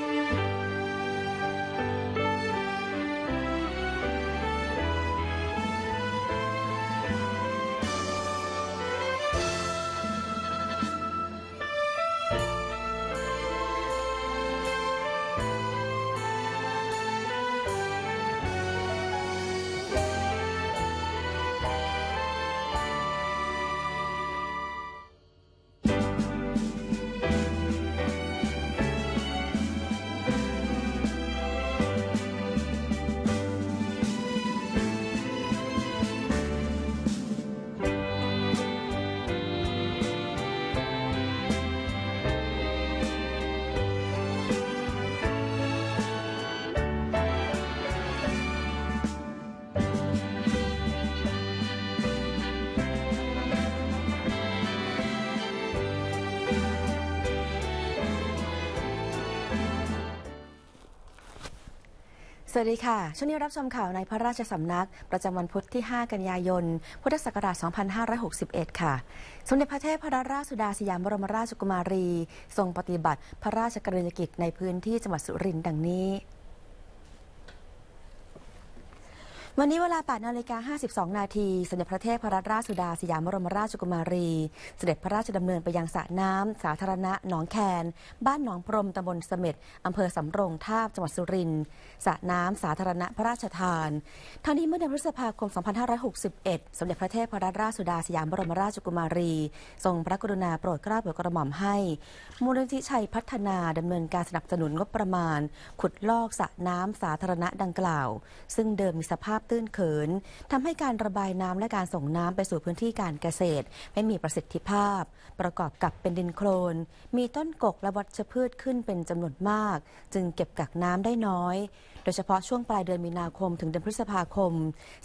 Thank you. สวัสดีค่ะ ช่วงนี้รับชมข่าวในพระราชสำนัก ประจำวันพุธที่ 5 กันยายน พุทธศักราช 2561 ค่ะ สมเด็จพระเทพพระราชสุดาสยามบรมราชกุมารี ทรงปฏิบัติพระราชกรณียกิจในพื้นที่จังหวัดสุรินทร์ดังนี้วันนี้เวลา8นาฬิกา52นาทีสมเด็จพระเทพรัตนราชสุดาสยามบรมราชกุมารี เสด็จพระราชดำเนินไปยังสระน้ำสาธารณะหนองแคน บ้านหนองพรมตำบลเสม็ดอำเภอสำโรงทาบ จังหวัดสุรินทร์ สระน้ำสาธารณะพระราชทานทางนี้เมื่อเดือนพฤษภาคม2561 สมเด็จพระเทพรัตนราชสุดาสยามบรมราชกุมารี ทรงพระกรุณาโปรดเกล้าโปรดกระหม่อมให้ มูลนิธิชัยพัฒนาดำเนินการสนับสนุนงบประมาณ ขุดลอกสระน้ำสาธารณะดังกล่าว ซึ่งเดิมมีสภาพพตื้นเขินทำให้การระบายน้ำและการส่งน้ำไปสู่พื้นที่การเกษตร ไม่มีประสิทธิภาพ ประกอบกับเป็นดินโคลนมีต้นกกและวัชพืชขึ้นเป็นจำนวนมาก จึงเก็บกักน้ำได้น้อยโดยเฉพาะช่วงปลายเดือนมีนาคมถึงเดือนพฤษภาคม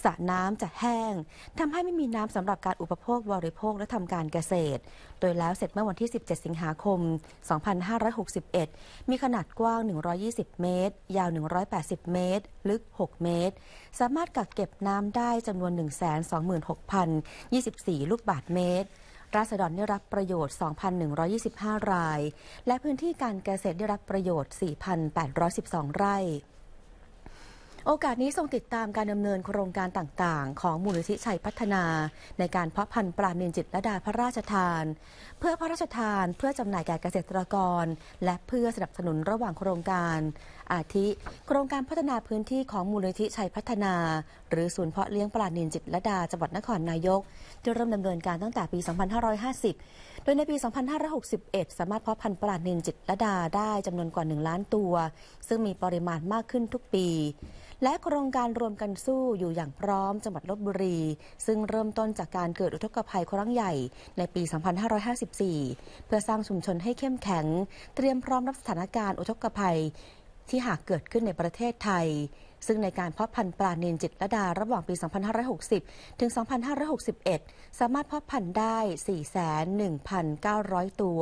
สระน้ำจะแห้งทำให้ไม่มีน้ำสำหรับการอุปโภคบริโภคและทำการเกษตร โดยแล้วเสร็จเมื่อวันที่ 17 สิงหาคม 2561 มีขนาดกว้าง 120 เมตร ยาว 180 เมตร ลึก 6 เมตร สามารถกักเก็บน้ำได้จำนวน 126,024 ลูกบาทเมตร ราษฎรได้รับประโยชน์ 2,125 รายและพื้นที่การเกษตรได้รับประโยชน์ 4,812 ไร่โอกาสนี้ทรงติดตามการดำเนินโครงการต่าง ๆ ของมูลนิธิชัยพัฒนา ในการเพาะพันธุ์ปลานินจิตและดาพระราชทาน เพื่อพระราชทานเพื่อจำหน่ายแก่เกษตรกร และเพื่อสนับสนุนระหว่างโครงการอาทิ โครงการพัฒนาพื้นที่ของมูลนิธิชัยพัฒนา หรือศูนย์เพาะเลี้ยงปลานินจิตละดาจังหวัดนครนายกที่เริ่มดำเนินการตั้งแต่ปี 2550 โดยในปี 2561 สามารถเพาะพันธุ์ปลานินจิตละดาได้ จำนวนกว่า 1 ล้านตัว ซึ่งมีปริมาณมากขึ้นทุกปี และโครงการรวมกันสู้อยู่อย่างพร้อมจังหวัดลบบุรี ซึ่งเริ่มต้นจากการเกิดอุทกภัยครั้งใหญ่ในปี 2554 เพื่อสร้างชุมชนให้เข้มแข็ง เตรียมพร้อมรับสถานการณ์อุทกภัยที่หากเกิดขึ้นในประเทศไทย ซึ่งในการเพาะพันธุ์ปลาเนนจิตระดา ระหว่างปี 2560 ถึง 2561 สามารถเพาะพันธุ์ได้ 41,900 ตัว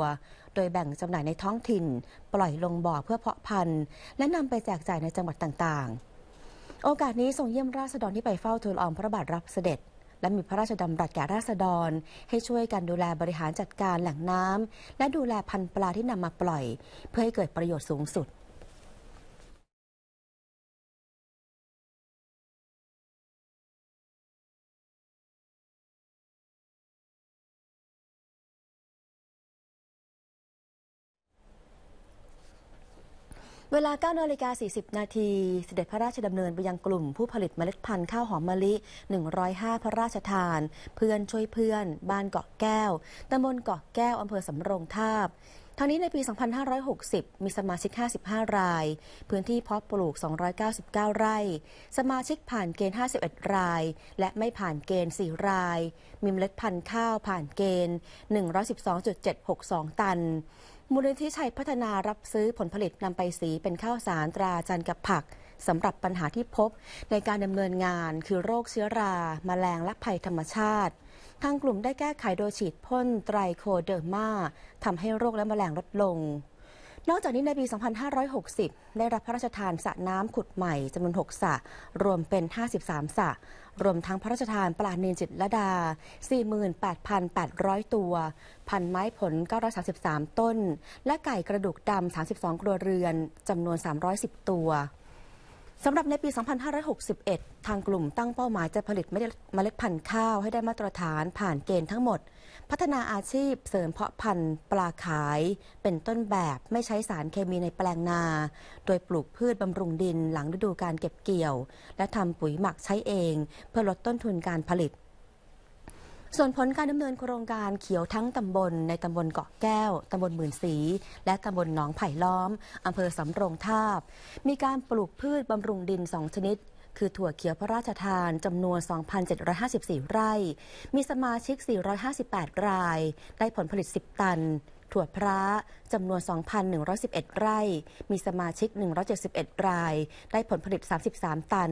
โดยแบ่งจำหน่ายในท้องถิ่น ปล่อยลงบ่อเพื่อเพาะพันธุ์ และนำไปแจกจ่ายในจังหวัดต่างๆ โอกาสนี้ทรงเยี่ยมราษฎรที่ไปเฝ้าทูลอองพระบาทรับเสด็จ และมีพระราชดำรัสแก่ราษฎร ให้ช่วยกันดูแลบริหารจัดการแหล่งน้ำและดูแลพันธุ์ปลาที่นำมาปล่อย เพื่อให้เกิดประโยชน์สูงสุดเวลา9นาฬิกา 40 นาที เสด็จพระราชดำเนินไปยังกลุ่มผู้ผลิตเมล็ดพันธุ์ข้าวหอมมะลิ 105 พระราชทาน เพื่อนช่วยเพื่อน บ้านเกาะแก้ว ตำบลเกาะแก้ว อำเภอสำโรงทาบทางนี้ในปี 2560 มีสมาชิก 55 ราย พื้นที่เพาะปลูก 299 ไร่ สมาชิกผ่านเกณฑ์ 51 ราย และไม่ผ่านเกณฑ์ 4 ราย มีเมล็ดพันธุ์ข้าวผ่านเกณฑ์ 112.762 ตันมูลนิธิชัยพัฒนารับซื้อผลผลิตนำไปสีเป็นข้าวสารตราจันกับผัก สำหรับปัญหาที่พบในการดำเนินงานคือโรคเชื้อรามาแมลงและภัยธรรมชาติทางกลุ่มได้แก้ไขโดยฉีดพ่นไตรโคเดอร์มาทำให้โรคและมแมลงลดลงนอกจากนี้ในปี 2560 ได้รับพระราชทานสระน้ำขุดใหม่จำนวน 6สระรวมเป็น 53สระรวมทั้งพระราชทานปลาเนนจิตละดา 48,800 ตัว พันไม้ผล 933 ต้น และไก่กระดูกดำ 32ครัวเรือน จำนวน 310 ตัว สำหรับในปี 2561 ทางกลุ่มตั้งเป้าหมายจะผลิตเมล็ดพันธุ์ข้าวให้ได้มาตรฐานผ่านเกณฑ์ทั้งหมดพัฒนาอาชีพเสริมเพาะพันธุ์ปลาขายเป็นต้นแบบไม่ใช้สารเคมีในแปลงนา โดยปลูกพืชบำรุงดินหลังฤดูการเก็บเกี่ยวและทำปุ๋ยหมักใช้เองเพื่อลดต้นทุนการผลิต ส่วนผลการดำเนินโครงการเขียวทั้งตำบลในตำบลเกาะแก้วตำบลหมื่นสี และตำบลหนองไผ่ล้อมอำเภอสำโรงทาบมีการปลูกพืชบำรุงดินสองชนิดคือถั่วเขียวพระราชทานจำนวน 2,754 ไร่ มีสมาชิก 458 ราย ได้ผลผลิต 10 ตัน ถั่วพระ จำนวน 2,111 ไร่ มีสมาชิก 171 ราย ได้ผลผลิต 33 ตัน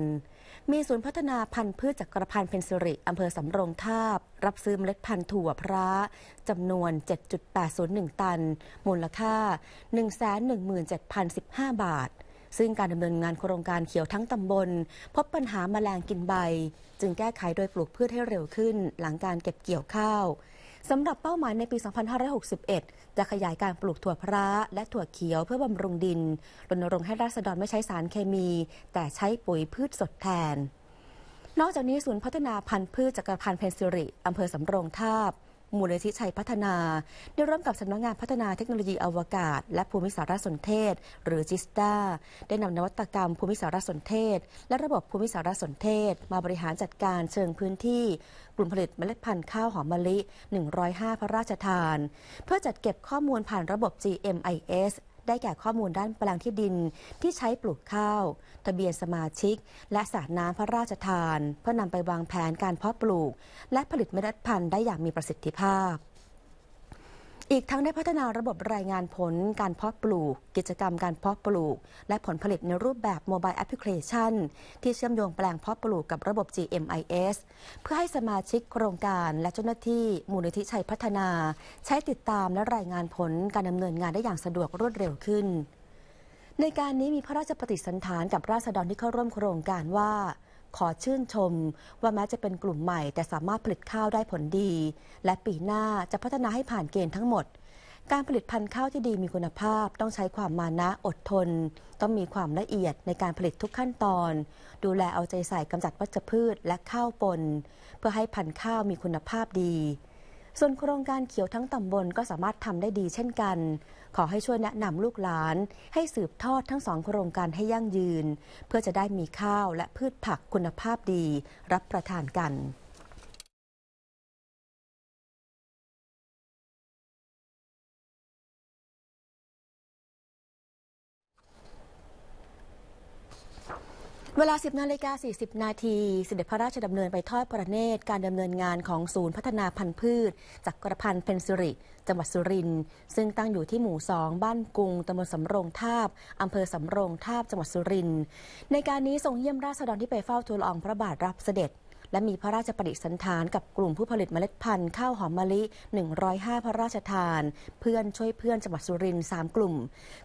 มีศูนย์พัฒนาพันธุ์พืชจากกระพันเพนซิริอำเภอสำโรงทาบรับซื้อเมล็ดพันธุ์ถั่วพระ จำนวน 7.801 ตัน มูลค่า 117,015 บาทซึ่งการดำเนินงานโครงการเขียวทั้งตำบล พบปัญหามาแมลงกินใบ จึงแก้ไขโดยปลูกพืชให้เร็วขึ้น หลังการเก็บเกี่ยวข้าวสำหรับเป้าหมายในปี 2561 จะขยายการปลูกถั่วพระและถั่วเขียวเพื่อบำรุงดินรณรงค์ให้ราษฎรไม่ใช้สารเคมี แต่ใช้ปุ๋ยพืชสดแทน นอกจากนี้ ศูนย์พัฒนาพันธุ์พืชจักรพันธ์เพนซิริอำเภอสำโรงทาบมูลนิธิชัยพัฒนา ได้ร่วมกับสำนักงงานพัฒนาเทคโนโลยีอวกาศ และภูมิสารสนเทศ หรือจิสตาได้นำนวัตกรรมภูมิสารสนเทศ และระบบภูมิสารสนเทศ มาบริหารจัดการเชิงพื้นที่ กลุ่มผลิตเมล็ดพันธุ์ข้าวหอมมะลิ 105 พระราชทาน เพื่อจัดเก็บข้อมูลผ่านระบบ GMIS ได้แก่ข้อมูลด้านแปลงที่ดินที่ใช้ปลูกข้าวทะเบียนสมาชิก และสาน้ำพระราชทาน เพื่อนำไปวางแผนการเพาะปลูก และผลิตเมล็ดพันธุ์ได้อย่างมีประสิทธิภาพอีกทั้งได้พัฒนาระบบรายงานผลการเพาะปลูก กิจกรรมการเพาะปลูก และผลผลิตในรูปแบบโมบายแอปพลิเคชันที่เชื่อมโยงแปลงเพาะปลูกกับระบบ GMIS เพื่อให้สมาชิกโครงการและเจ้าหน้าที่มูลนิธิชัยพัฒนา ใช้ติดตามและรายงานผลการดำเนินงานได้อย่างสะดวกรวดเร็วขึ้น ในการนี้มีพระราชปฏิสันฐานกับราษฎรที่เข้าร่วมโครงการว่าขอชื่นชมว่าแม้จะเป็นกลุ่มใหม่ แต่สามารถผลิตข้าวได้ผลดี และปีหน้าจะพัฒนาให้ผ่านเกณฑ์ทั้งหมด การผลิตพันธุ์ข้าวที่ดีมีคุณภาพ ต้องใช้ความมานะอดทน ต้องมีความละเอียดในการผลิตทุกขั้นตอน ดูแลเอาใจใส่กำจัดวัชพืชและข้าวปน เพื่อให้พันธุ์ข้าวมีคุณภาพดีส่วนโครงการเขียวทั้งตำบลก็สามารถทำได้ดีเช่นกัน ขอให้ช่วยแนะนำลูกหลาน ให้สืบทอดทั้งสองโครงการให้ยั่งยืน เพื่อจะได้มีข้าวและพืชผักคุณภาพดีรับประทานกันเวลา 10นาฬิกา40 นาที เสด็จพระราชดำเนินไปทอดพระเนตรการดำเนินงานของศูนย์พัฒนาพันธุ์พืช จากกระพันเพนสุริจังหวัดสุรินทร์ ซึ่งตั้งอยู่ที่หมู่ 2 บ้านกุงตำบลสำโรงทาบอำเภอสำโรงทาบ จังหวัดสุรินทร์ ในการนี้ทรงเยี่ยมราษฎรที่ไปเฝ้าทูลอองพระบาทรับเสด็จ และมีพระราชปฏิสันฐานกับกลุ่มผู้ผลิตเมล็ดพันธุ์ข้าวหอมมะลิ 105 พระราชทาน เพื่อนช่วยเพื่อนจังหวัดสุรินทร์ 3 กลุ่ม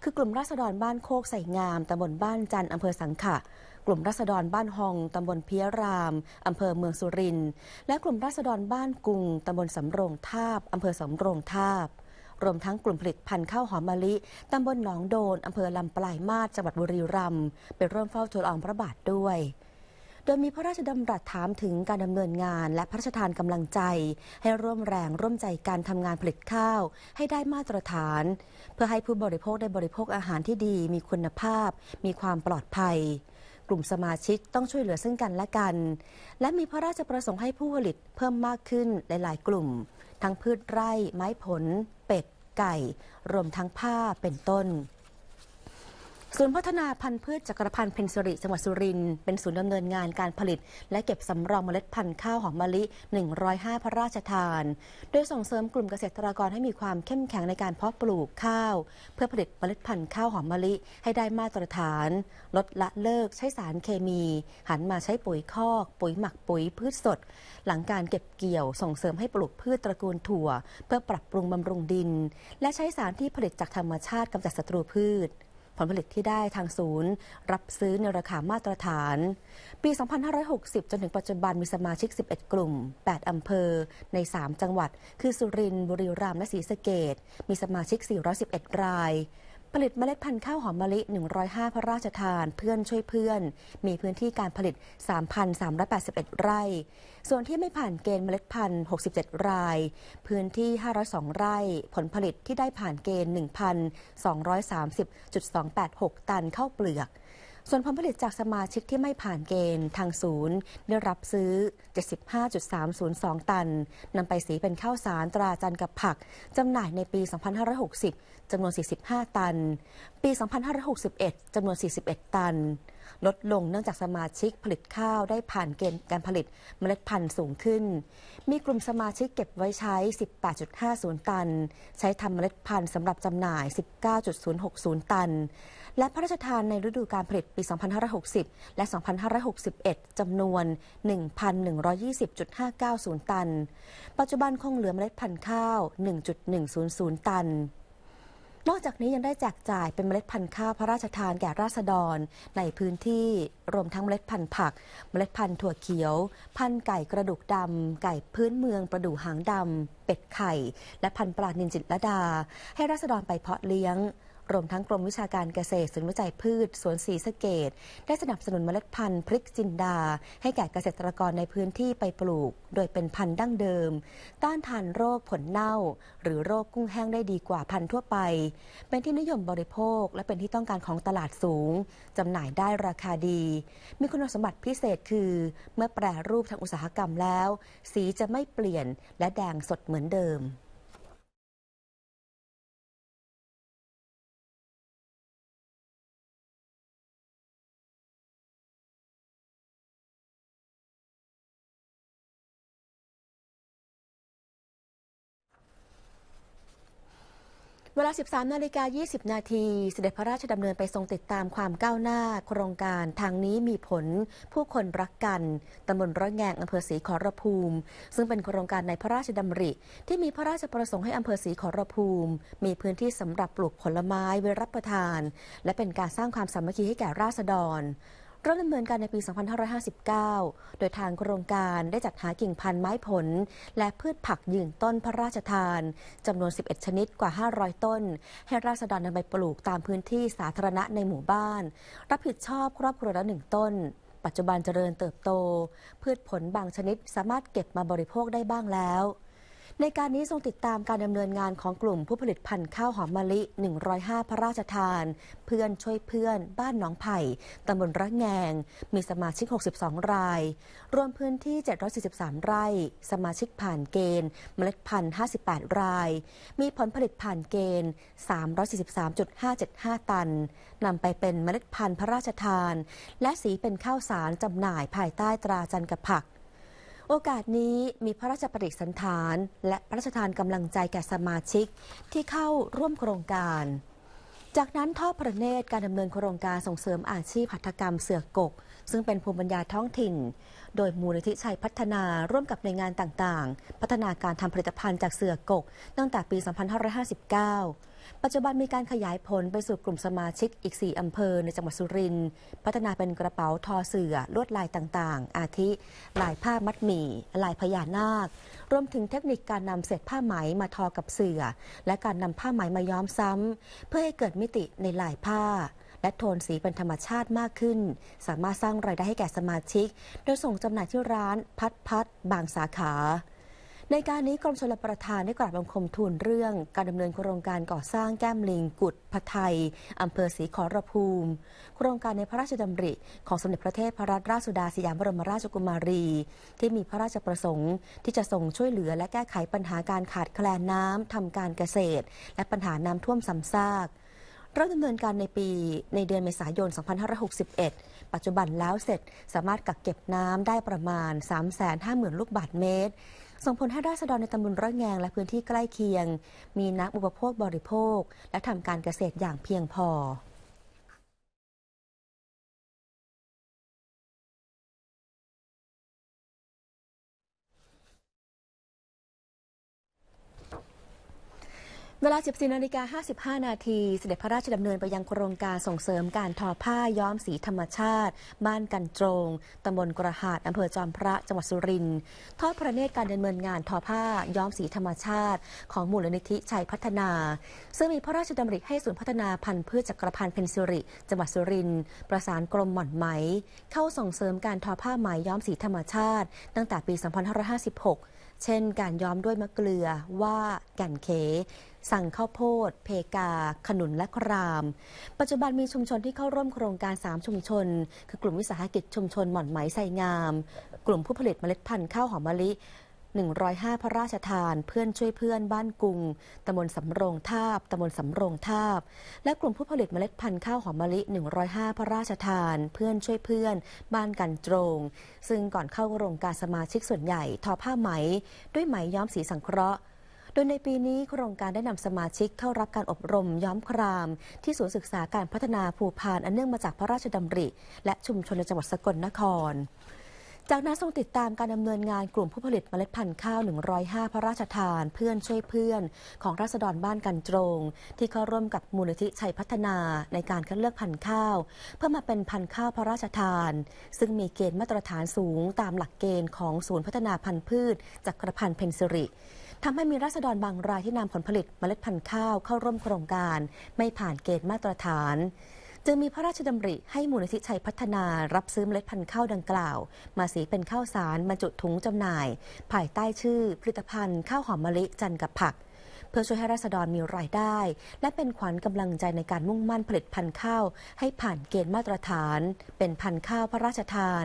คือกลุ่มราษฎรบ้านโคกใส่งามตำบลบ้านจันทร์อำเภอสังขะกลุ่มรัษฎรบ้านหองตำบลเพียรามอำเภอเมืองสุรินทร์และกลุ่มรัษฎรบ้านกุงตำบลสำโรงทาบอำเภอสำโรงทาบรวมทั้งกลุ่มผลิตพันธุ์ข้าวหอมมะลิตำบลหนองโดนอำเภอลำปลายมาศจังหวัดบุรีรัมย์ไปร่วมเฝ้าทูลอองพระบาทด้วย โดยมีพระราชดำรัสถามถึงการดำเนินงาน และพระราชทานกำลังใจ ให้ร่วมแรงร่วมใจการทำงานผลิตข้าวให้ได้มาตรฐาน เพื่อให้ผู้บริโภคได้บริโภคอาหารที่ดีมีคุณภาพ มีความปลอดภัยกลุ่มสมาชิกต้องช่วยเหลือซึ่งกันและกัน และมีพระราชประสงค์ให้ผู้ผลิตเพิ่มมากขึ้นหลายๆกลุ่ม ทั้งพืชไร่ ไม้ผล เป็ดไก่ รวมทั้งผ้าเป็นต้นศูนย์พัฒนาพันธุ์พืชจักรพันธ์เพนสุริจังหวัดสุรินทร์เป็นศูนย์ดำเนินงานการผลิต และเก็บสำรองเมล็ดพันธุ์ข้าวหอมมะลิ 105 พระราชทาน โดยส่งเสริมกลุ่มเกษตรกรให้มีความเข้มแข็งในการเพาะปลูกข้าว เพื่อผลิตเมล็ดพันธุ์ข้าวหอมมะลิให้ได้มาตรฐาน ลดละเลิกใช้สารเคมี หันมาใช้ปุ๋ยคอกปุ๋ยหมักปุ๋ยพืชสด หลังการเก็บเกี่ยว ส่งเสริมให้ปลูกพืชตระกูลถั่ว เพื่อปรับปรุงบำรุงดิน และใช้สารที่ผลิตจากธรรมชาติกำจัดศัตรูพืชผลผลิตที่ได้ทางศูนย์ รับซื้อในราคามาตรฐาน ปี 2560 จนถึงปัจจุบันมีสมาชิก 11 กลุ่ม 8 อำเภอใน 3 จังหวัด คือสุรินทร์บุรีรัมย์และศรีสะเกดมีสมาชิก 411 รายผลิตเมล็ดพันธุ์ข้าวหอมมะลิ 105 พระราชทาน เพื่อนช่วยเพื่อน มีพื้นที่การผลิต 3,381 ไร่ ส่วนที่ไม่ผ่านเกณฑ์เมล็ดพันธุ์ 67 รายพื้นที่ 502 ไร่ ผลผลิตที่ได้ผ่านเกณฑ์1,230.286 ตันข้าวเปลือกส่วนผลผลิตจากสมาชิกที่ไม่ผ่านเกณฑ์ทางศูนย์ได้รับซื้อ 75.302 ตัน นำไปสีเป็นข้าวสารตราจันกับผักจำหน่ายในปี 2560 จำนวน 45 ตัน ปี 2561 จำนวน 41 ตัน ลดลงเนื่องจากสมาชิกผลิตข้าวได้ผ่านเกณฑ์การผลิตเมล็ดพันธุ์สูงขึ้น มีกลุ่มสมาชิกเก็บไว้ใช้ 18.50 ตัน ใช้ทำเมล็ดพันธุ์สำหรับจำหน่าย 19.060 ตันและพระราชทานในฤดูการผลิตปี 2560 และ 2561 จำนวน 1,120.590 ตัน ปัจจุบันคงเหลือเมล็ดพันธุ์ข้าว 1.100 ตัน นอกจากนี้ยังได้แจกจ่ายเป็นเมล็ดพันธุ์ข้าวพระราชทานแก่ราษฎร ในพื้นที่รวมทั้งเมล็ดพันธุ์ผัก เมล็ดพันธุ์ถั่วเขียว พันธุ์ไก่กระดูกดำ ไก่พื้นเมืองประดู่หางดำ เป็ดไข่ และพันธุ์ปลานิลจิตรดา ให้ราษฎรไปเพาะเลี้ยงรวมทั้งกรมวิชาการเกษตรศูนย์วิจัยพืช สวนสีสะเกดได้สนับสนุนเมล็ดพันธุ์พริกจินดาให้แก่เกษตรกรในพื้นที่ไปปลูก โดยเป็นพันธุ์ดั้งเดิม ต้านทานโรคผลเน่า หรือโรคกุ้งแห้งได้ดีกว่าพันธุ์ทั่วไป เป็นที่นิยมบริโภคและเป็นที่ต้องการของตลาดสูง จำหน่ายได้ราคาดี มีคุณสมบัติพิเศษคือ เมื่อแปรรูปทางอุตสาหกรรมแล้ว สีจะไม่เปลี่ยน และแดงสดเหมือนเดิมเวลา 13นาฬิกา 20 นาที เสด็จพระราชดำเนินไปทรงติดตามความก้าวหน้าโครงการทางนี้มีผลผู้คนรักกันตำบลร้อยแงงอำเภอศรีขอรภูมิ ซึ่งเป็นโครงการในพระราชดำริ ที่มีพระราชประสงค์ให้อำเภอศรีขอรภูมิ มีพื้นที่สำหรับปลูกผลไม้ไว้รับประทาน และเป็นการสร้างความสามัคคีให้แก่ราษฎรเริ่มดำเนินการในปี 2559 โดยทางโครงการได้จัดหากิ่งพันธุ์ไม้ผลและพืชผักยืนต้นพระราชทาน จำนวน 11 ชนิดกว่า 500 ต้น ให้ราษฎรนำไปปลูกตามพื้นที่สาธารณะในหมู่บ้าน รับผิดชอบครอบครัวละหนึ่งต้น ปัจจุบันเจริญเติบโต พืชผลบางชนิดสามารถเก็บมาบริโภคได้บ้างแล้วในการนี้ทรงติดตามการดำเนินงานของกลุ่มผู้ผลิตพันธุ์ข้าวหอมมะลิ 105 พระราชทาน เพื่อนช่วยเพื่อนบ้านหนองไผ่ตาบลระแงง มีสมาชิก 62 ราย รวมพื้นที่ 743 ไร่ สมาชิกผ่านเกณฑ์ เมล็ดพันธุ์58 ราย มีผลผลิตผ่านเกณฑ์343.575 ตัน นำไปเป็นเมล็ดพันธุ์พระราชทาน และสีเป็นข้าวสารจำหน่ายภายใต้ตราจันกระผักโอกาสนี้มีพระราชปริสันฐานและพระราชทานกำลังใจแก่สมาชิกที่เข้าร่วมโครงการ จากนั้นทอดพระเนตรการดำเนินโครงการส่งเสริมอาชีพหัตถกรรมเสือกก ซึ่งเป็นภูมิปัญญาท้องถิ่น โดยมูลนิธิชัยพัฒนาร่วมกับหน่วยงานต่างๆ พัฒนาการทำผลิตภัณฑ์จากเสือกกตั้งแต่ปี 2559ปัจจุบันมีการขยายผลไปสู่กลุ่มสมาชิกอีก 4 อำเภอในจังหวัดสุรินทร์พัฒนาเป็นกระเป๋าทอเสือลวดลายต่างๆ อาทิ ลายผ้ามัดหมี่ ลายพญานาครวมถึงเทคนิคการนำเศษผ้าไหมมาทอกับเสือและการนำผ้าไหมมาย้อมซ้ำ เพื่อให้เกิดมิติในลายผ้า และโทนสีเป็นธรรมชาติมากขึ้น สามารถสร้างรายได้ให้แก่สมาชิก โดยส่งจำหน่ายที่ร้าน พัดพัด บางสาขาในการนี้กรมชลประทานได้กราบบังคมทูลเรื่องการดำเนินโครงการก่อสร้างแก้มลิงกุดพะไทยอำเภอศรีขอรภูมิ โครงการในพระราชดำริของสมเด็จพระเทพรัตนราชสุดาสยามบรมราชกุมารี ที่มีพระราชประสงค์ที่จะส่งช่วยเหลือและแก้ไขปัญหาการขาดแคลนน้ำทำการเกษตร และปัญหาน้ำท่วมซ้ำซาก เริ่มดำเนินการในปี ในเดือนเมษายน 2561 ปัจจุบันแล้วเสร็จสามารถกักเก็บน้ำได้ประมาณ 350,000ลูกบาทเมตรส่งผลให้ราษฎรในตำบลระแงงและพื้นที่ใกล้เคียง มีนักอุปโภคบริโภค และทำการเกษตรอย่างเพียงพอเวลา14นาฬิกา 55 นาทีเสด็จพระราชดำเนินไปยังโครงการส่งเสริมการทอผ้าย้อมสีธรรมชาติ บ้านกันตรง ตำบลกระหาดอำเภอจอมพระ จังหวัดสุรินทร์ทอดพระเนตรการดำเนินงานทอผ้าย้อมสีธรรมชาติ ของมูลนิธิชัยพัฒนา ซึ่งมีพระราชดำริให้ศูนย์พัฒนาพันธุ์พืชจักรพันธ์เพนซิริจังหวัดสุรินทร์ประสานกรมหม่อนไหม เข้าส่งเสริมการทอผ้าไหมย้อมสีธรรมชาติตั้งแต่ปี 2556 เช่นการย้อมด้วยมะเกลือว่าแก่นเคสั่งข้าวโพดเพกา ขนุน และคราม ปัจจุบันมีชุมชนที่เข้าร่วมโครงการ 3 ชุมชน คือ กลุ่มวิสาหกิจชุมชนหม่อนไหมไซงาม กลุ่มผู้ผลิตเมล็ดพันธุ์ข้าวหอมมะลิ 105 พระราชทานเพื่อนช่วยเพื่อน บ้านกุงตำบลสำโรงทาบตำบลสำโรงทาบ และกลุ่มผู้ผลิตเมล็ดพันธุ์ข้าวหอมมะลิ 105 พระราชทาน เพื่อนช่วยเพื่อน บ้านกันตรง ซึ่งก่อนเข้าโครงการสมาชิกส่วนใหญ่ทอผ้าไหมด้วยไหมย้อมสีสังเคราะห์ดยในปีนี้โครงการได้นำสมาชิกเข้ารับการอบรมย้อมคราม ที่ศูนย์ศึกษาการพัฒนาภูพานอันเนื่องมาจากพระราชดำริ และชุมชนในจังหวัดสกลนคร จากนั้นทรงติดตามการดำเนินงานกลุ่มผู้ผลิตเมล็ดพันธุ์ข้าว 105 พระราชทานเพื่อนช่วยเพื่อนของราษฎรบ้านกันตรง ที่เข้าร่วมกับมูลนิธิชัยพัฒนาในการคัดเลือกพันธุ์ข้าว เพื่อมาเป็นพันธุ์ข้าวพระราชทาน ซึ่งมีเกณฑ์มาตรฐานสูงตามหลักเกณฑ์ของศูนย์พัฒนาพันธุ์พืชจักรพันธ์เพนสิริทำให้มีราษฎรบางรายที่นำผลผลิตเมล็ดพันธุ์ข้าวเข้าร่วมโครงการไม่ผ่านเกณฑ์มาตรฐานจึงมีพระราชดำริให้มูลนิธิชัยพัฒนารับซื้อเมล็ดพันธุ์ข้าวดังกล่าว มาสีเป็นข้าวสารบรรจุถุงจำหน่ายภายใต้ชื่อผลิตภัณฑ์ข้าวหอมมะลิจันกับผักเพื่อช่วยให้ราษฎรมีรายได้ และเป็นขวัญกำลังใจในการมุ่งมั่นผลิตพันธุ์ข้าว ให้ผ่านเกณฑ์มาตรฐาน เป็นพันธุ์ข้าวพระราชทาน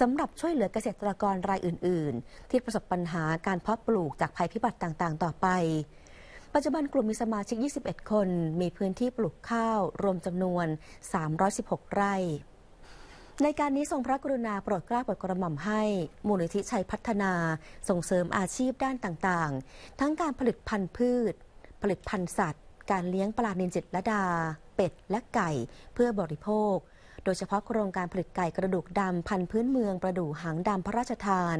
สำหรับช่วยเหลือเกษตรกรรายอื่นๆ ที่ประสบปัญหาการเพาะปลูกจากภัยพิบัติต่างๆ ต่อไป ปัจจุบันกลุ่มมีสมาชิก 21 คน มีพื้นที่ปลูกข้าวรวมจำนวน 316 ไร่ในการนี้ทรงพระกรุณาโปรดเกล้าโปรดกระหม่อมให้ มูลนิธิชัยพัฒนาส่งเสริมอาชีพด้านต่างๆ ทั้งการผลิตพันธุ์พืช ผลิตพันธุ์สัตว์การเลี้ยงปลานินจิตละดา เป็ดและไก่เพื่อบริโภค โดยเฉพาะโครงการผลิตไก่กระดูกดำ พันธุ์พื้นเมืองประดู่หางดำพระราชทาน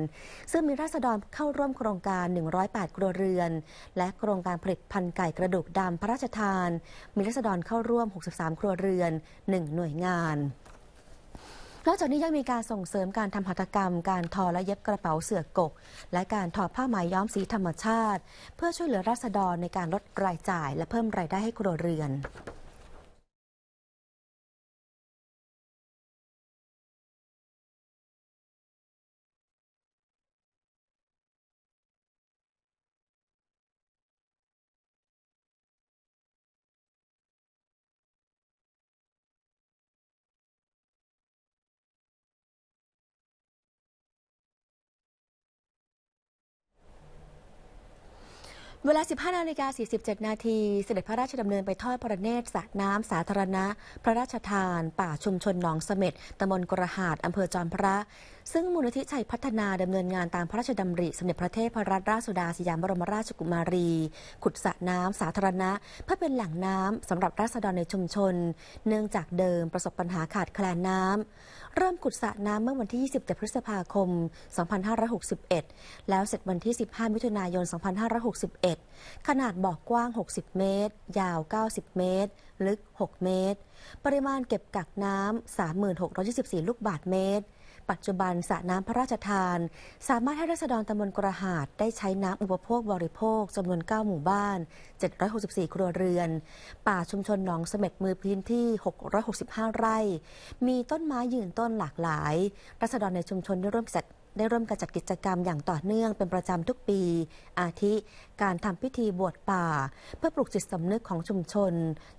ซึ่งมีราษฎรเข้าร่วมโครงการ 108ครัวเรือน และโครงการผลิตพันธุ์ไก่กระดูกดำพระราชทาน มีราษฎรเข้าร่วม 63 ครัวเรือน 1หน่วยงานนอกจากนี้ยังมีการส่งเสริมการทำหัตถกรรม การทอและเย็บกระเป๋าเสือกก และการทอผ้าไหมย้อมสีธรรมชาติ เพื่อช่วยเหลือรัษฎรในการลดรายจ่ายและเพิ่มรายได้ให้ครัวเรือนเวลา 15นาฬิกา 47 นาทีเสด็จพระราชดำเนินไปทอดพระเนตรสระน้ำสาธารณะ พระราชทาน ป่าชุมชนหนองเสม็ดตำบลกระหาดอำเภอจอมพระ ซึ่งมูลนิธิชัยพัฒนาดำเนินงานตามพระราชดำริสมเด็จพระเทพรัตนราชสุดาสยามบรมราชกุมารี ขุดสระน้ำสาธารณะ เพื่อเป็นแหล่งน้ำสำหรับราษฎรในชุมชน เนื่องจากเดิมประสบปัญหาขาดแคลนน้ำเริ่มขุดสระน้ำเมื่อวันที่27พฤษภาคม 2561 แล้วเสร็จวันที่ 15 มิถุนายน 2561 ขนาดบ่อกว้าง 60 เมตร ยาว 90 เมตร ลึก 6 เมตร ปริมาณเก็บกักน้ำ3624 ลูกบาทเมตรปัจจุบันสระน้ำพระราชทาน สามารถให้รัษฎรตำบลกระหาดได้ใช้น้ำอุปโภคบริโภคจำนวน9หมู่บ้าน 764 ครัวเรือน ป่าชุมชนหนองเสม็ดมือพื้นที่ 665 ไร่ มีต้นไม้ยืนต้นหลากหลายรัษฎรในชุมชนได้ร่วมจัดได้ร่วมกันจัดกิจกรรมอย่างต่อเนื่องเป็นประจำทุกปี อาทิการทำพิธีบวชป่า เพื่อปลูกจิตสำนึกของชุมชน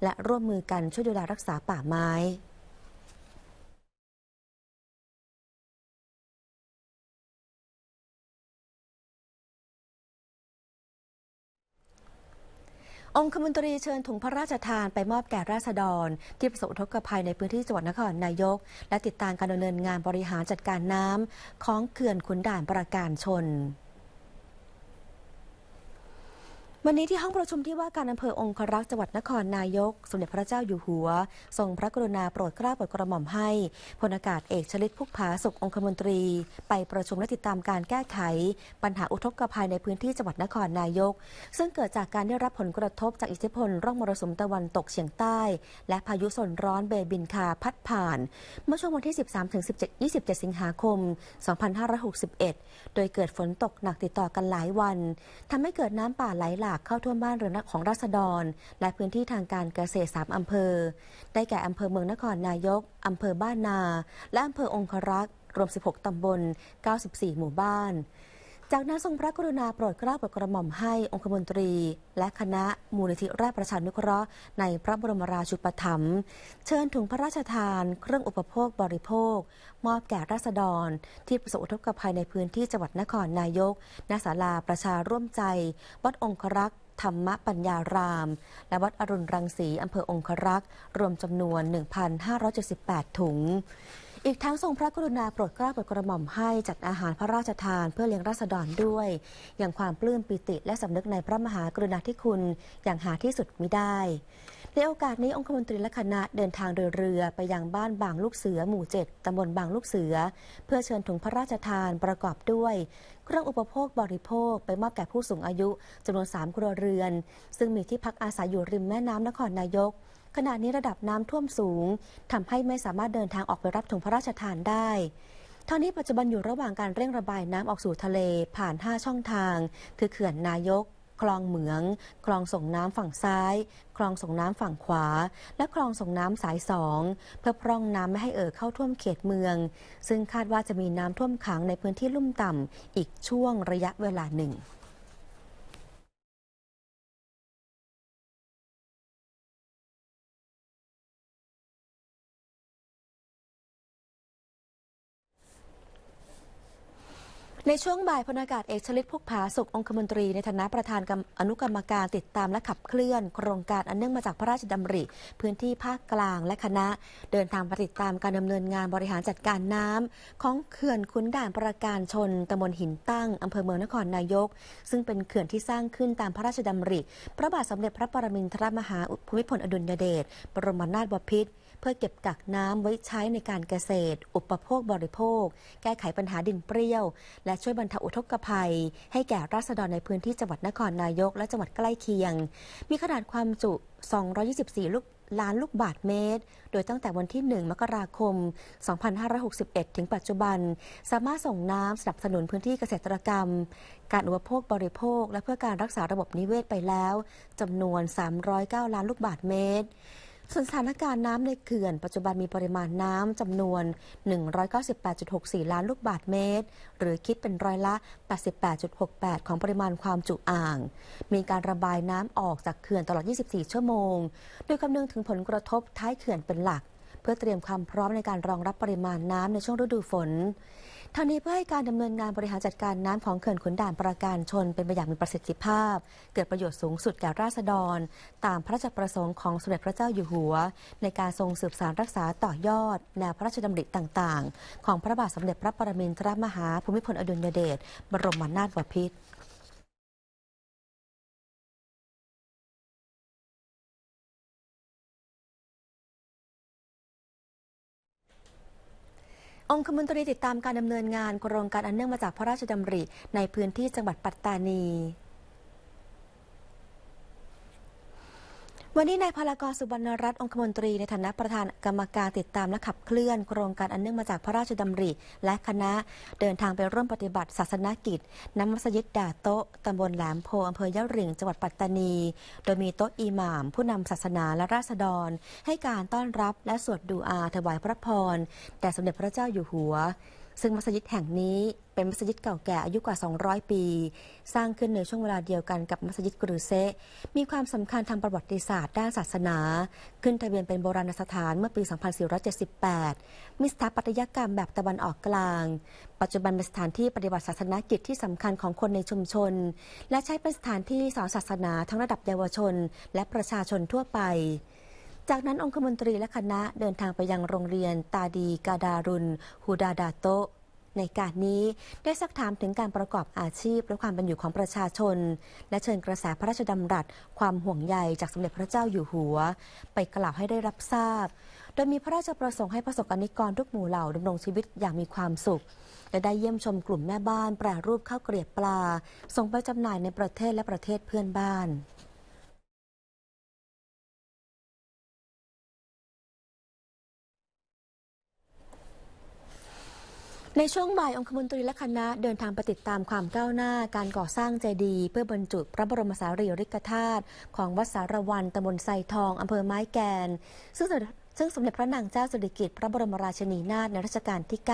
และร่วมมือกันช่วยดูแลรักษาป่าไม้องคมนตรีเชิญถุงพระราชทานไปมอบแก่ราษฎรที่ประสบทกภัยในพื้นที่จังหวัดนครนายก และติดตามการดำเนินงานบริหารจัดการน้ำของเขื่อนขุนด่านประการชนวันนี้ที่ห้องประชุมที่ว่าการอำเภอองครักษ์จังหวัดนครนายก สมเด็จพระเจ้าอยู่หัว ทรงพระกรุณาโปรดเกล้าโปรดกระหม่อมให้พลอากาศเอกชลิตพุกผาสุของคมนตรี ไปประชุมและติด ตามการแก้ไข ปัญหาอุทกภัยในพื้นที่จังหวัดนครนายก ซึ่งเกิดจากการได้รับผลกระทบจากอิทธิพลร่องมรสุมตะวันตกเฉียงใต้ และพายุโซนร้อนเบบินคาพัดผ่าน เมื่อช่วงวันที่ 13-17 27 สิงหาคม 2561 โดยเกิดฝนตกหนักติดต่อกันหลายวันทำให้เกิดน้ำป่าไหลหลากากเข้าท่วมบ้านเรือนของรัษฎร และพื้นที่ทางการเกษตรสามอำเภอ ได้แก่อำเภอเมืองนครนายกอำเภอบ้านนา และอำเภอองครักษ์รวม 16 ตำบล 94 หมู่บ้านจากนั้นทรงพระกรุณาโปรดเกล้าโปรดกระหม่อมให้องคมนตรี และคณะมูลนิธิราชประชานุเคราะห์ในพระบรมราชูปถัมภ์เชิญถุงพระราชทาน เครื่องอุปโภคบริโภค มอบแก่ราษฎรที่ประสบอุทกภัยในพื้นที่จังหวัดนครนายกณศาลาประชาร่วมใจ วัดองครักษ์ธรรมปัญญาราม และวัดอรุณรังสีอำเภอองครักษ์รวมจำนวน1,578ถุงอีกทั้งทรงพระกรุณาโปรดเกล้าโปรดกระหม่อมให้จัดอาหารพระราชทานเพื่อเลี้ยงราษฎรด้วยอย่างความปลื้มปิติ และสำนึกในพระมหากรุณาธิคุณอย่างหาที่สุดมิได้ในโอกาสนี้องคมนตรีและคณะเดินทางโดยเรือไปยังบ้านบางลูกเสือ หมู่เจ็ดตำบลบางลูกเสือ เพื่อเชิญถุงพระราชทานประกอบด้วย เครื่องอุปโภคบริโภค ไปมอบแก่ผู้สูงอายุจำนวน3ครัวเรือนซึ่งมีที่พักอาศัยอยู่ริมแม่น้ำนครนายกขณะนี้ระดับน้ำท่วมสูงทำให้ไม่สามารถเดินทางออกไปรับถุงพระราชทานได้ทางนี้ปัจจุบันอยู่ระหว่างการเร่งระบายน้ำออกสู่ทะเลผ่าน 5 ช่องทาง คือเขื่อนนายก คลองเหมือง คลองส่งน้ำฝั่งซ้าย คลองส่งน้ำฝั่งขวา และคลองส่งน้ำสายสอง เพื่อพร่องน้ำไม่ให้เอ่อเข้าท่วมเขตเมือง ซึ่งคาดว่าจะมีน้ำท่วมขังในพื้นที่ลุ่มต่ำอีกช่วงระยะเวลาหนึ่งในช่วงบ่ายพนากาศเอกชลิตพุกผาสุของคมนตรีในฐานะประธานอนุกรรมการติดตามและขับเคลื่อน โครงการอันเนื่องมาจากพระราชดำริ พื้นที่ภาคกลางและคณะเดินทางไปติดตามการดำเนินงานบริหารจัดการน้ำ ของเขื่อนขุนด่านประการชนตำบลหินตั้งอำเภอเมืองนครนายก ซึ่งเป็นเขื่อนที่สร้างขึ้นตามพระราชดำริ พระบาทสมเด็จพระปรมินทรมหาภูมิพลอดุลยเดชบรมนาถบพิตรเพื่อเก็บกักน้ำไว้ใช้ในการเกษตร อุปโภคบริโภค แก้ไขปัญหาดินเปรี้ยวและช่วยบรรเทาอุทกภัยให้แก่ราษฎรในพื้นที่จังหวัดนครนายกและจังหวัดใกล้เคียง มีขนาดความจุ 224ลูกล้านลูกบาทเมตร โดยตั้งแต่วันที่ 1 มกราคม 2561 ถึงปัจจุบัน สามารถส่งน้ำสนับสนุนพื้นที่เกษตรกรรม การอุปโภคบริโภค และเพื่อการรักษาระบบนิเวศไปแล้วจำนวน 309 ล้านลูกบาทเมตรส่วนสถานการณ์น้ำในเขื่อนปัจจุบันมีปริมาณน้ำจำนวน 198.64 ล้านลูกบาศก์เมตร หรือคิดเป็นร้อยละ 88.68 ของปริมาณความจุอ่าง มีการระบายน้ำออกจากเขื่อนตลอด 24 ชั่วโมง โดยคำนึงถึงผลกระทบท้ายเขื่อนเป็นหลัก เพื่อเตรียมความพร้อมในการรองรับปริมาณน้ำในช่วงฤดูฝนทางนี้เพื่อให้การดำเนินงานบริหารจัดการน้ำของเขื่อนขุนด่านประการชนเป็นไปอย่างมีประสิทธิภาพ เกิดประโยชน์สูงสุดแก่ราษฎร ตามพระราชประสงค์ของสมเด็จพระเจ้าอยู่หัว ในการทรงสืบสานรักษาต่อยอดแนวพระราชดำริต่างๆ ของพระบาทสมเด็จพระปรมินทรมหาภูมิพลอดุลยเดชบรมนาถบพิตรองคมนตรีติดตามการดำเนินงานโครงการอันเนื่องมาจากพระราชดำริในพื้นที่จังหวัดปัตตานีวันนี้นายพลากรสุวรรณรัตน์องคมนตรีในฐานะประธานกรรมการติดตามและขับเคลื่อนโครงการอันเนื่องมาจากพระราชดำริและคณะเดินทางไปร่วมปฏิบัติ ศาสนกิจน้ำมัสยิดดาโตะตำบลแหลมโพ อำเภอยะหริงจังหวัดปัตตานี โดยมีโต๊ะอิหม่ามผู้นำศาสนาและราษฎร ให้การต้อนรับและสวดดูอาถวายพระพรแต่สมเด็จพระเจ้าอยู่หัวซึ่งมัสยิดแห่งนี้เป็นมัสยิดเก่าแก่อายุกว่า 200 ปี สร้างขึ้นในช่วงเวลาเดียวกันกับมัสยิดกรุเซ มีความสำคัญทางประวัติศาสตร์ด้านศาสนา ขึ้นทะเบียนเป็นโบราณสถานเมื่อปี 2478 มีสถาปัตยกรรมแบบตะวันออกกลาง ปัจจุบันเป็นสถานที่ปฏิบัติศาสนกิจที่สำคัญของคนในชุมชน และใช้เป็นสถานที่สอนศาสนาทั้งระดับเยาวชน และประชาชนทั่วไปจากนั้นองคมนตรีและคณะเดินทางไปยังโรงเรียนตาดีกาดารุนฮูดาดาโต ในการนี้ได้สักถามถึงการประกอบอาชีพ และความเป็นอยู่ของประชาชนและเชิญกระแสพระราชดำรัสความห่วงใยจากสมเด็จพระเจ้าอยู่หัว ไปกล่าวให้ได้รับทราบ โดยมีพระราชประสงค์ให้ประสบกนิกรทุกหมู่เหล่าดำรงชีวิตอย่างมีความสุขและได้เยี่ยมชมกลุ่มแม่บ้าน แปรรูปข้าวเกลียบปลาส่งไปจำหน่ายในประเทศและประเทศเพื่อนบ้านในช่วงบ่ายองคมนตรีและคณะเดินทางไปติดตามความก้าวหน้า การก่อสร้างเจดีย์เพื่อบรรจุพระบรมสารีริกธาตุของวัดสารวันตำบลไซทองอำเภอไม้แกน ซึ่งซึ่งสมเด็จพระนางเจ้าสุริกิติ์พระบรมราชินีนาถในรัชกาลที่ 9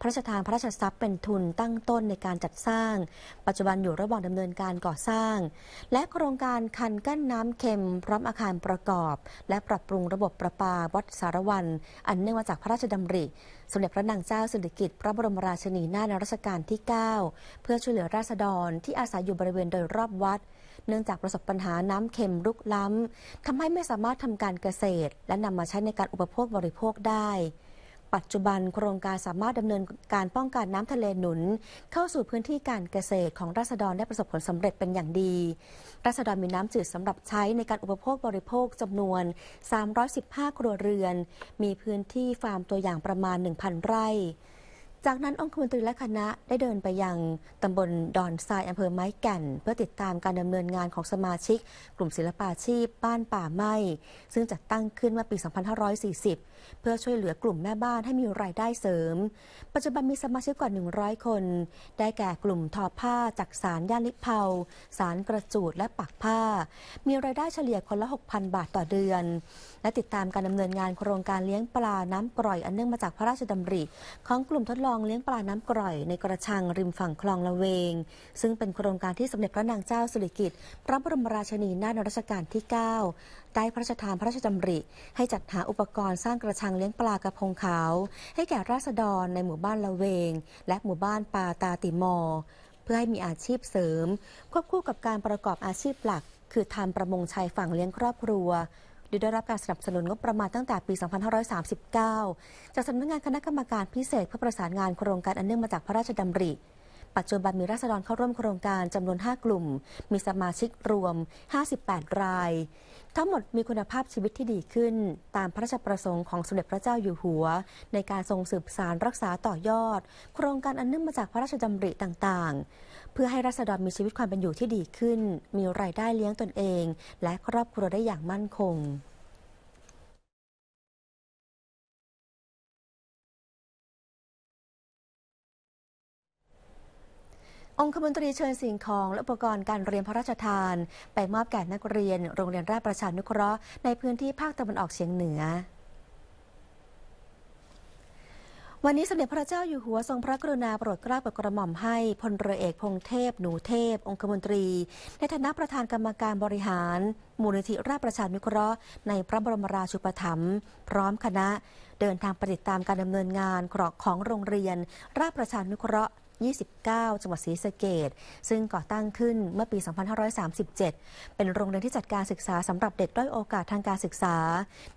พระราชทานพระราชทรัพย์เป็นทุนตั้งต้นในการจัดสร้าง ปัจจุบันอยู่ระหว่างดำเนินการก่อสร้าง และโครงการคัน กั้นน้ำเค็มพร้อมอาคารประกอบ และปรับปรุงระบบประปา วัดสารวันอันเนื่องมาจากพระราชดำริ สมเด็จพระนางเจ้าสิริกิติ์พระบรมราชินีนาถรัชกาลที่9เพื่อช่วยเหลือราษฎรที่อาศัยอยู่บริเวณโดยรอบวัด เนื่องจากประสบปัญหาน้ำเค็มลุกล้ำทำให้ไม่สามารถทำการเกษตร และนำมาใช้ในการอุปโภคบริโภคได้ปัจจุบันโครงการสามารถดำเนินการป้องกันน้ำทะเลหนุน เข้าสู่พื้นที่การเกษตรของราษฎรได้ประสบผลสำเร็จเป็นอย่างดี ราษฎรมีน้ำจืดสำหรับใช้ในการอุปโภคบริโภคจำนวน 315 ครัวเรือน มีพื้นที่ฟาร์มตัวอย่างประมาณ 1,000 ไร่ จากนั้น องคมนตรีและคณะได้เดินไปยังตำบลดอนทรายอำเภอไม้แก่น เพื่อติดตามการดำเนินงานของสมาชิกกลุ่มศิลปาชีพบ้านป่าไม้ซึ่งจัดตั้งขึ้นเมื่อปี 2540เพื่อช่วยเหลือกลุ่มแม่บ้านให้มีรายได้เสริม ปัจจุบันมีสมาชิกกว่า100คน ได้แก่กลุ่มทอผ้าจากสารย่านลิเพาสารกระจูดและปักผ้า มีรายได้เฉลี่ยคนละ6,000บาทต่อเดือน และติดตามการดำเนินงานโครงการเลี้ยงปลาน้ำกร่อยอันเนื่องมาจากพระราชดำริ ของกลุ่มทดลองเลี้ยงปลาน้ำกร่อยในกระชังริมฝั่งคลองละเวง ซึ่งเป็นโครงการที่สมเด็จพระนางเจ้าสุริกิติ์พระบรมราชินีนาถรัชกาลที่9ได้พระราชทานพระราชดำริ ให้จัดหาอุปกรณ์สร้างกระชังเลี้ยงปลากระพงขาว ให้แก่ราษฎรในหมู่บ้านละเวง และหมู่บ้านปาตาติมอเพื่อให้มีอาชีพเสริม ควบคู่กับการประกอบอาชีพหลัก คือทำประมงชายฝั่งเลี้ยงครอบครัว โดยได้รับการสนับสนุนงบประมาณตั้งแต่ปี 2539 จากสำนักงานคณะกรรมการพิเศษ เพื่อประสานงานโครงการอันเนื่องมาจากพระราชดำริ ปัจจุบันมีราษฎรเข้าร่วมโครงการจำนวน 5 กลุ่ม มีสมาชิกรวม 58 รายทั้งหมดมีคุณภาพชีวิตที่ดีขึ้นตามพระราชประสงค์ของสมเด็จพระเจ้าอยู่หัว ในการทรงสืบสารรักษาต่อยอด โครงการอันเนื่องมาจากพระราชดำริต่างๆ เพื่อให้รัษฎรมีชีวิตความเป็นอยู่ที่ดีขึ้น มีรายได้เลี้ยงตนเอง และครอบครัวได้อย่างมั่นคงองคมนตรีเชิญสิ่งของและอุปกรณ์การเรียนพระราชทาน ไปมอบแก่นักเรียนโรงเรียนราชประชานุเคราะห์ในพื้นที่ภาคตะวันออกเฉียงเหนือ วันนี้สมเด็จพระเจ้าอยู่หัวทรงพระกรุณาโปรดเกล้าโปรดกระหม่อมให้พลเรือเอกพงเทพ หนูเทพ องคมนตรี ในฐานะประธานกรรมการบริหาร มูลนิธิราชประชานุเคราะห์ ในพระบรมราชูปถัมภ์พร้อมคณะเดินทางปฏิดตามการดำเนินงานของโรงเรียน ราชประชานุเคราะห์29 จังหวัดศรีสะเกดซึ่งก่อตั้งขึ้นเมื่อปี 2537 เป็นโรงเรียนที่จัดการศึกษาสำหรับเด็กด้อยโอกาสทางการศึกษา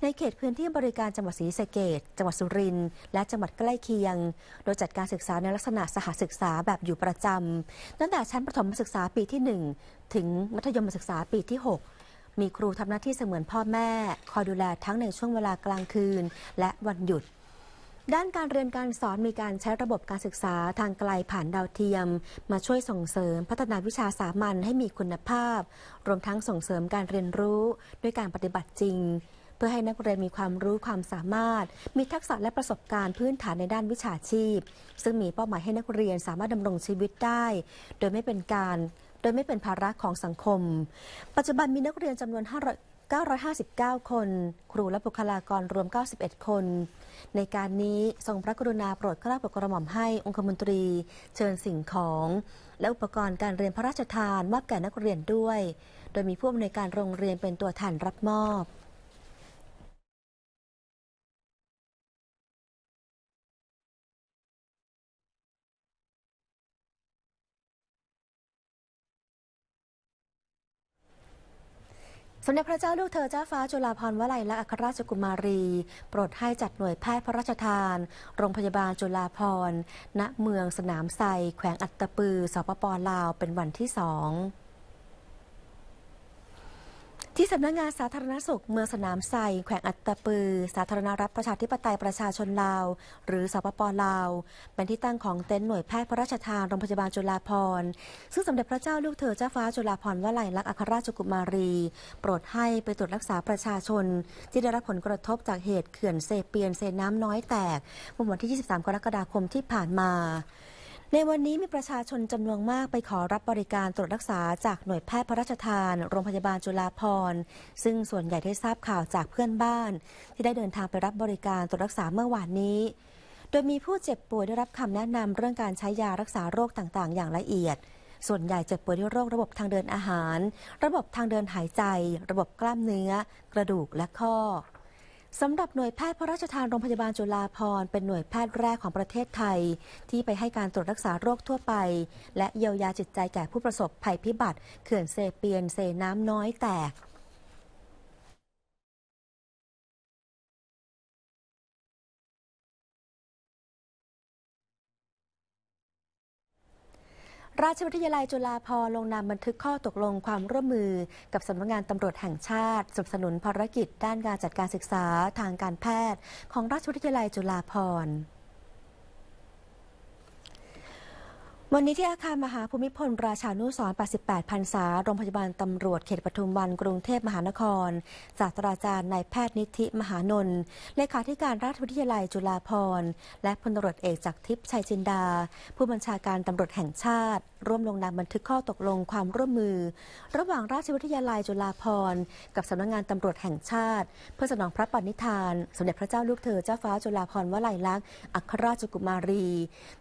ในเขตพื้นที่บริการจังหวัดศรีสะเกดจังหวัดสุรินทร์ และจังหวัดใกล้เคียง โดยจัดการศึกษาในลักษณะสหศึกษาแบบอยู่ประจำตั้งแต่ชั้นประถมศึกษาปีที่ 1 ถึงมัธยมศึกษาปีที่ 6 มีครูทำหน้าที่เสมือนพ่อแม่คอยดูแลทั้งในช่วงเวลากลางคืนและวันหยุดด้านการเรียนการสอนมีการใช้ระบบการศึกษาทางไกลผ่านดาวเทียม มาช่วยส่งเสริม พัฒนาวิชาสามัญให้มีคุณภาพ รวมทั้งส่งเสริมการเรียนรู้ด้วยการปฏิบัติจริง เพื่อให้นักเรียนมีความรู้ความสามารถ มีทักษะและประสบการณ์พื้นฐานในด้านวิชาชีพ ซึ่งมีเป้าหมายให้นักเรียนสามารถดำรงชีวิตได้ โดยไม่เป็นการ โดยไม่เป็นภาระของสังคม ปัจจุบันมีนักเรียนจำนวน500 959 คน ครูและบุคลากรรวม 91 คน ในการนี้ทรงพระกรุณาโปรดเกล้าโปรดกระหม่อมให้องคมนตรีเชิญสิ่งของ และอุปกรณ์การเรียนพระราชทานมอบแก่นักเรียนด้วย โดยมี ผู้อำนวยการโรงเรียนเป็นตัวแทนรับมอบสมเด็จพระเจ้าลูกเธอเจ้าฟ้าจุฬาภรณ์วลัยลัอัครราชกุมารี โปรดให้จัดหน่วยแพทย์พระราชทาน โรงพยาบาลจุฬาภรณ์ ณเมืองสนามไซแขวงอัตตปือสปปลาวเป็นวันที่สองที่สำนักงงานสาธารณสุขเมืองสนามไซแขวงอัตตปือ สาธารณรัฐประชาธิปไตยประชาชนลาว หรือสปปลาว เป็นที่ตั้งของเต็นท์หน่วยแพทย์พระราชทานโรงพยาบาลจุฬาภรณ์ซึ่งสมเด็จพระเจ้าลูกเธอเจ้าฟ้าจุฬาภรณ์วลัยลักษณ์อัครราชกุมารี โปรดให้ไปตรวจรักษาประชาชนที่ได้รับผลกระทบจากเหตุเขื่อนเซเปียนเซน้ำน้อยแตกเมื่อวันที่ 23กรกฎาคมที่ผ่านมาในวันนี้มีประชาชนจำนวนมากไปขอรับบริการตรวจรักษาจากหน่วยแพทย์พระราชทานโรงพยาบาลจุฬาภรณ์ซึ่งส่วนใหญ่ได้ทราบข่าวจากเพื่อนบ้าน ที่ได้เดินทางไปรับบริการตรวจรักษาเมื่อวานนี้ โดยมีผู้เจ็บป่วยได้รับคำแนะนำเรื่องการใช้ยารักษาโรคต่าง ๆ อย่างละเอียด ส่วนใหญ่เจ็บป่วยด้วยโรคระบบทางเดินอาหาร ระบบทางเดินหายใจ ระบบกล้ามเนื้อ กระดูกและข้อสำหรับหน่วยแพทย์พระราชทานโรงพยาบาลจุฬาภรณ์เป็นหน่วยแพทย์แรกของประเทศไทย ที่ไปให้การตรวจรักษาโรคทั่วไปและเยียวยาจิตใจแก่ผู้ประสบภัยพิบัติ เขื่อนเซเปียนเซน้ำน้อยแตกราชวิทยาลัยจุฬาภรลงนามบันทึกข้อตกลงความร่วมมือกับสำนักงานตำรวจแห่งชาติสนับสนุนภารกิจด้านการจัดการศึกษาทางการแพทย์ ของราชวิทยาลัยจุฬาภรวันนี้ที่อาคารมหาภูมิพล ราชานุสร88พรรษา โรงพยาบาลตำรวจเขตปทุมวัน กรุงเทพมหานคร ศาสตราจารย์นายแพทย์นิธิมหานนท์เลขาธิการราชวิทยาลัยจุฬาภรณ์และพลตรวจเอกจากทิพย์ชัยจินดา ผู้บัญชาการตำรวจแห่งชาติ ร่วมลงนามบันทึกข้อตกลงความร่วมมือ ระหว่างราชวิทยาลัยจุฬาภรณ์ กับสำนักงงานตำรวจแห่งชาติ เพื่อสนองพระปณิธาน สมเด็จพระเจ้าลูกเธอเจ้าฟ้าจุฬาภรณ์วลัยลักษณ์อัครราชกุมารี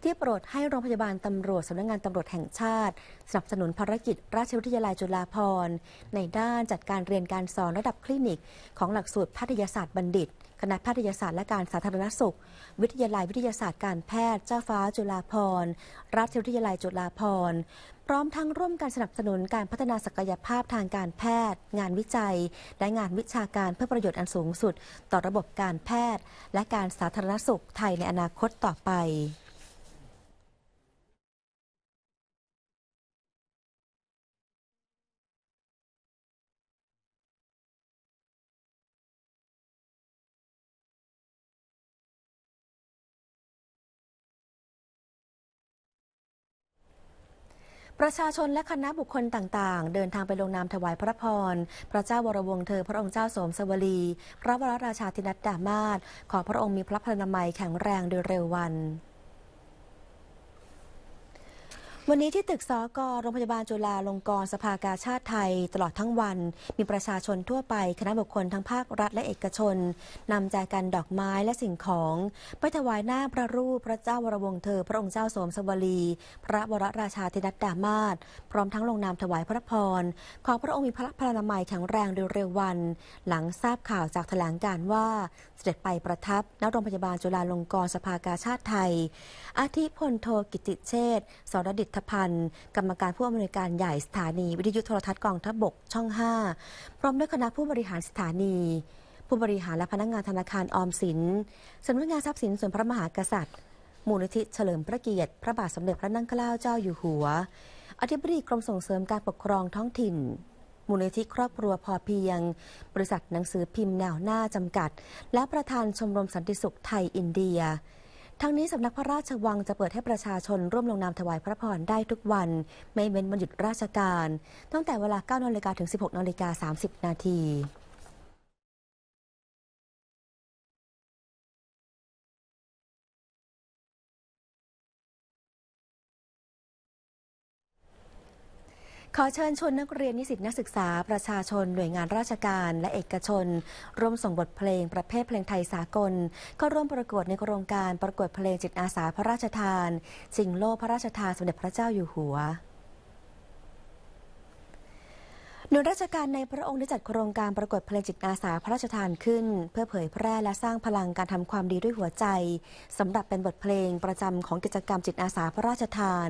ที่โปรดให้โรงพยาบาลตำรวจจสำนักงงานตำรวจแห่งชาติ สนับสนุนภารกิจราชวิทยาลัยจุฬาภรณ์ ในด้านจัดการเรียนการสอนระดับคลินิกของหลักสูตรแพทยศาสตร์บัณฑิตคณะแพทยศาสตร์และการสาธารณสุขวิทยาลัยวิทยาศาสตร์การแพทย์เจ้าฟ้า จุฬาภรณ์ ราชวิทยาลัยจุฬาภรณ์พร้อมทั้งร่วมการสนับสนุนการพัฒนาศักยภาพทางการแพทย์ งานวิจัยและงานวิชาการเพื่อประโยชน์อันสูงสุด ต่อระบบการแพทย์ และการสาธารณสุขไทยในอนาคตต่อไปประชาชนและคณะบุคคลต่างๆ เดินทางไปลงนามถวายพระพร พระเจ้าวรวงเธอพระองค์เจ้าสมสวลี พระวรราชาธินัดดามาศขอพระองค์มีพระพลานามัยแข็งแรงโดยเร็ววันวันนี้ที่ตึกสอกอโรงพยาบาลจุฬาลงกรณ์สภากาชาติไทยตลอดทั้งวัน มีประชาชนทั่วไปคณะบุคคลทั้งภาครัฐและเอกชน นำแจกันดอกไม้และสิ่งของ ไปถวายหน้าพระรูปพระเจ้าวรวงเธอ พระองค์เจ้าสมสวรีพระวรราชาธิดัดดามาศพร้อมทั้งลงนามถวายพระพรขอพระองค์มีพระพลานามัยแข็งแรงเร็ววัน หลังทราบข่าวจากแถลงการว่าเสด็จไปประทับณโรงพยาบาลจุฬาลงกรณ์สภากาชาติไทยอาทิพลโทกิติเชษสรดิตทธพันธ์กรรมการผู้อำนวยการใหญ่สถานี วิทยุโทรทัศน์กองทัพบกช่อง5พร้อมด้วยคณะผู้บริหารสถานี ผู้บริหารและพนักงงานธนาคารออมสินสำนักงานทรัพย์สินส่วนพระมหากษัตริย์มูลนิธิเฉลิมพระเกียรติพระบาทสมเด็จพระนั่งเกล้าเจ้าอยู่หัวอธิบดีกรมส่งเสริมการปกครองท้องถิ่น มูลนิธิครอบครัวพอเพียงบริษัทหนังสือพิมพ์แนวหน้าจำกัด และประธานชมรมสันติสุขไทยอินเดียทั้งนี้สำนักพระราชวังจะเปิดให้ประชาชนร่วมลงนามถวายพระพรได้ทุกวัน ไม่เว้นวันหยุดราชการ ตั้งแต่เวลา 9นาฬิกาถึง 16นาฬิกา 30 นาทีขอเชิญชวนนักเรียนนิสิตนักศึกษาประชาชนหน่วยงานราชการ และเอกชน ร่วมส่งบทเพลงประเภทเพลงไทยสากล ก็ร่วมประกวดในโครงการประกวดเพลงจิตอาสาพระราชทานสิ่งโลภพระราชทานสมเด็จพระเจ้าอยู่หัวหน่วยราชการในพระองค์ได้จัดโครงการประกวดเพลงจิตอาสาพระราชทานขึ้น เพื่อเผยแพร่และสร้างพลังการทำความดีด้วยหัวใจ สำหรับเป็นบทเพลงประจำของกิจกรรมจิตอาสาพระราชทาน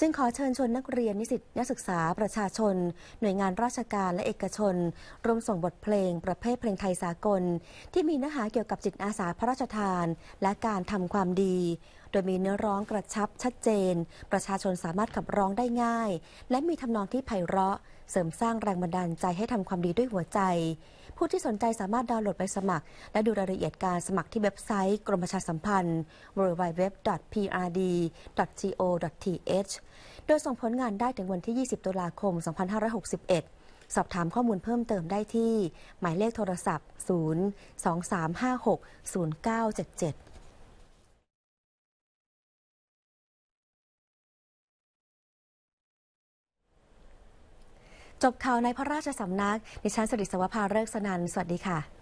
จึงขอเชิญชวนนักเรียนนิสิตนักศึกษาประชาชน หน่วยงานราชการและเอกชนรวมส่งบทเพลงประเภทเพลงไทยสากล ที่มีเนื้อหาเกี่ยวกับจิตอาสาพระราชทานและการทำความดี โดยมีเนื้อร้องกระชับชัดเจน ประชาชนสามารถขับร้องได้ง่าย และมีทำนองที่ไพเราะเสริมสร้างแรงบันดาลใจให้ทำความดีด้วยหัวใจ ผู้ที่สนใจสามารถดาวน์โหลดใบสมัคร และดูรายละเอียดการสมัครที่เว็บไซต์ กรมประชาสัมพันธ์ www.prd.go.th โดยส่งผลงานได้ถึงวันที่ 20 ตุลาคม 2561 สอบถามข้อมูลเพิ่มเติมได้ที่ หมายเลขโทรศัพท์ 023560977จบข่าวในพระราชสำนักดิฉันสิริสวัภาเลิกสนันสวัสดีค่ะ